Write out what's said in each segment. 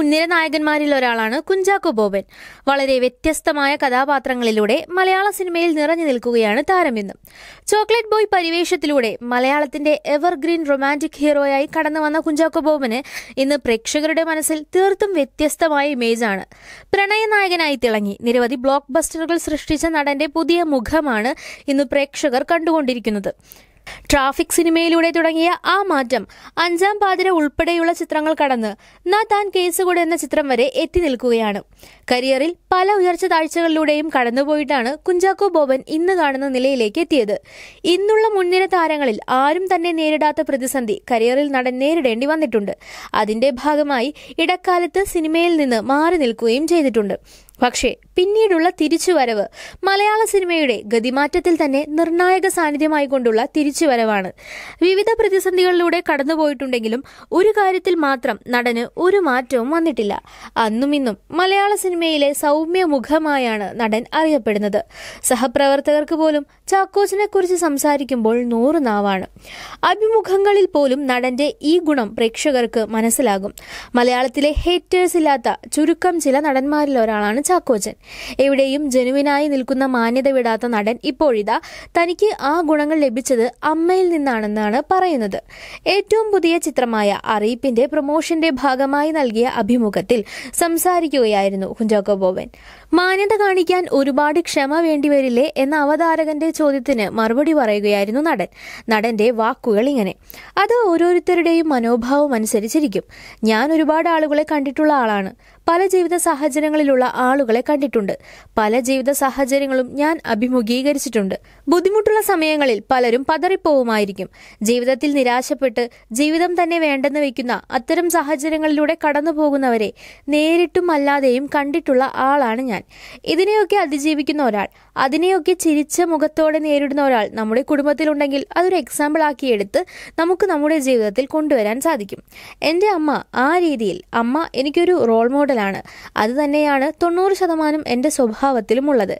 മുൻനിര നായകന്മാരിൽ ഒരാളാണ് കുഞ്ചാക്കോ ബോബൻ വളരെ വ്യത്യസ്തമായ കഥാപാത്രങ്ങളിലൂടെ മലയാള സിനിമയിൽ നിറഞ്ഞു നിൽക്കുകയാണ് താരമെന്നും ചോക്ലേറ്റ് ബോയ് പരിവേഷത്തിലൂടെ മലയാളത്തിന്റെ എവർഗ്രീൻ റൊമാൻറ്റിക് ഹീറോയായി കടന്നു വന്ന കുഞ്ചാക്കോ ബോബന് ഇന്ന് പ്രേക്ഷകരുടെ മനസ്സിൽ തീർത്തും വ്യത്യസ്തമായ ഇമേജാണ് പ്രണയനായകനായി തിളങ്ങി നിരവധി ബ്ലോക്ക് ബസ്റ്ററുകൾ സൃഷ്ടിച്ച നടന്റെ പുതിയ മുഖമാണ് ഇന്ന് പ്രേക്ഷകർ കണ്ടുകൊണ്ടിരിക്കുന്നത് ട്രാഫിക് സിനിമയിലൂടെ തുടങ്ങിയ ആ മാറ്റം അഞ്ചാം പാതിര ഉൾപ്പെടെയുള്ള ചിത്രങ്ങൾ കടന്ന് നാ താൻ കേസുകൂടെ എന്ന ചിത്രം വരെ എത്തി നിൽക്കുകയാണ് കരിയറിൽ പല ഉയർച്ച താഴ്ചകളിലൂടെയും കടന്നുപോയിട്ടാണ് കുഞ്ചാക്കോ ബോബൻ ഇന്ന് കാണുന്ന നിലയിലേക്ക് എത്തിയത് ഇന്നുള്ള മുൻനിര താരങ്ങളിൽ ആരും തന്നെ നേരിടാത്ത പ്രതിസന്ധി കരിയറിൽ നടൻ നേരിടേണ്ടി വന്നിട്ടുണ്ട് അതിന്റെ ഭാഗമായി ഇടക്കാലത്ത് സിനിമയിൽ നിന്ന് മാറി നിൽക്കുകയും ചെയ്തിട്ടുണ്ട് പക്ഷേ പിന്നീടുള്ള തിരിച്ചുവരവ് മലയാള സിനിമയുടെ ഗതിമാറ്റത്തിൽ തന്നെ നിർണായക സാന്നിധ്യമായി കൊണ്ടുള്ള തിരിച്ചുവരവാണ് വിവിധ പ്രതിസന്ധികളിലൂടെ കടന്നുപോയിട്ടുണ്ടെങ്കിലും ഒരു കാര്യത്തിൽ മാത്രം നടന് ഒരു മാറ്റവും വന്നിട്ടില്ല അന്നും ഇന്നും മലയാള സിനിമയിലെ സൗമ്യ മുഖമായാണ് നടൻ അറിയപ്പെടുന്നത് സഹപ്രവർത്തകർക്ക് പോലും ചാക്കോച്ചിനെ കുറിച്ച് സംസാരിക്കുമ്പോൾ നൂറ് നാവാണ് അഭിമുഖങ്ങളിൽ പോലും നടന്റെ ഈ ഗുണം പ്രേക്ഷകർക്ക് മനസ്സിലാകും മലയാളത്തിലെ ഹേറ്റേഴ്സ് ഇല്ലാത്ത ചുരുക്കം ചില നടന്മാരിൽ ഒരാളാണ് ചാക്കോച്ചൻ എവിടെയും ജനുവിനായി നിൽക്കുന്ന മാന്യത വിടാത്ത നടൻ ഇപ്പോഴിതാ തനിക്ക് ആ ഗുണങ്ങൾ ലഭിച്ചത് അമ്മയിൽ നിന്നാണെന്നാണ് പറയുന്നത് ഏറ്റവും പുതിയ ചിത്രമായ അറിയിപ്പിന്റെ പ്രൊമോഷന്റെ ഭാഗമായി നൽകിയ അഭിമുഖത്തിൽ സംസാരിക്കുകയായിരുന്നു കുഞ്ചാക്കോ ബോബൻ മാന്യത കാണിക്കാൻ ഒരുപാട് ക്ഷമ വേണ്ടിവരില്ലേ എന്ന അവതാരകന്റെ ചോദ്യത്തിന് മറുപടി പറയുകയായിരുന്നു നടൻ നടന്റെ വാക്കുകൾ ഇങ്ങനെ അത് ഓരോരുത്തരുടെയും മനോഭാവം അനുസരിച്ചിരിക്കും ഞാൻ ഒരുപാട് ആളുകളെ കണ്ടിട്ടുള്ള ആളാണ് പല ജീവിത സാഹചര്യങ്ങളിലുള്ള ആളുകളെ കണ്ടിട്ടുണ്ട് പല ജീവിത സാഹചര്യങ്ങളും ഞാൻ അഭിമുഖീകരിച്ചിട്ടുണ്ട് ബുദ്ധിമുട്ടുള്ള സമയങ്ങളിൽ പലരും പതറിപ്പോവുമായിരിക്കും ജീവിതത്തിൽ നിരാശപ്പെട്ട് ജീവിതം തന്നെ വേണ്ടെന്ന് വയ്ക്കുന്ന അത്തരം സാഹചര്യങ്ങളിലൂടെ കടന്നു പോകുന്നവരെ നേരിട്ടും അല്ലാതെയും കണ്ടിട്ടുള്ള ആളാണ് ഞാൻ ഇതിനെയൊക്കെ അതിജീവിക്കുന്ന ഒരാൾ അതിനെയൊക്കെ ചിരിച്ച മുഖത്തോടെ നേരിടുന്ന ഒരാൾ നമ്മുടെ കുടുംബത്തിലുണ്ടെങ്കിൽ അതൊരു എക്സാമ്പിൾ ആക്കി എടുത്ത് നമുക്ക് നമ്മുടെ ജീവിതത്തിൽ കൊണ്ടുവരാൻ സാധിക്കും എൻ്റെ അമ്മ ആ രീതിയിൽ അമ്മ എനിക്കൊരു റോൾ മോഡൽ തോന്നലാണ് അത് തന്നെയാണ് തൊണ്ണൂറ് ശതമാനം എൻ്റെ സ്വഭാവത്തിലും ഉള്ളത്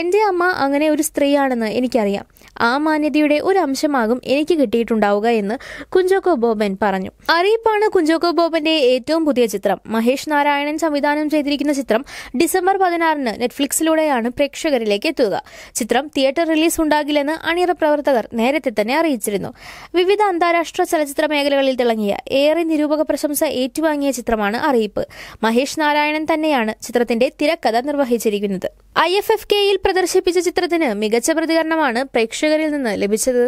എൻ്റെ അമ്മ അങ്ങനെ ഒരു സ്ത്രീയാണെന്ന് എനിക്കറിയാം ആ മാന്യതയുടെ ഒരു അംശമാകും എനിക്ക് കിട്ടിയിട്ടുണ്ടാവുക എന്ന് കുഞ്ചോക്കോ ബോബൻ പറഞ്ഞു അറിയിപ്പാണ് കുഞ്ചോക്കോ ബോബന്റെ ഏറ്റവും പുതിയ ചിത്രം മഹേഷ് നാരായണൻ സംവിധാനം ചെയ്തിരിക്കുന്ന ചിത്രം ഡിസംബർ പതിനാറിന് നെറ്റ്ഫ്ലിക്സിലൂടെയാണ് പ്രേക്ഷകരിലേക്ക് എത്തുക ചിത്രം തിയേറ്റർ റിലീസ് ഉണ്ടാകില്ലെന്ന് അണിയറ പ്രവർത്തകർ നേരത്തെ തന്നെ അറിയിച്ചിരുന്നു വിവിധ അന്താരാഷ്ട്ര ചലച്ചിത്ര മേഖലകളിൽ തിളങ്ങിയ ഏറെ നിരൂപക പ്രശംസ ഏറ്റുവാങ്ങിയ ചിത്രമാണ് അറിയിപ്പ് മഹേഷ് നാരായണൻ തന്നെയാണ് ചിത്രത്തിന്റെ തിരക്കഥ നിർവഹിച്ചിരിക്കുന്നത് ഐ എഫ് എഫ് കെയിൽ പ്രദർശിപ്പിച്ച ചിത്രത്തിന് മികച്ച പ്രതികരണമാണ് പ്രേക്ഷകരിൽ നിന്ന് ലഭിച്ചത്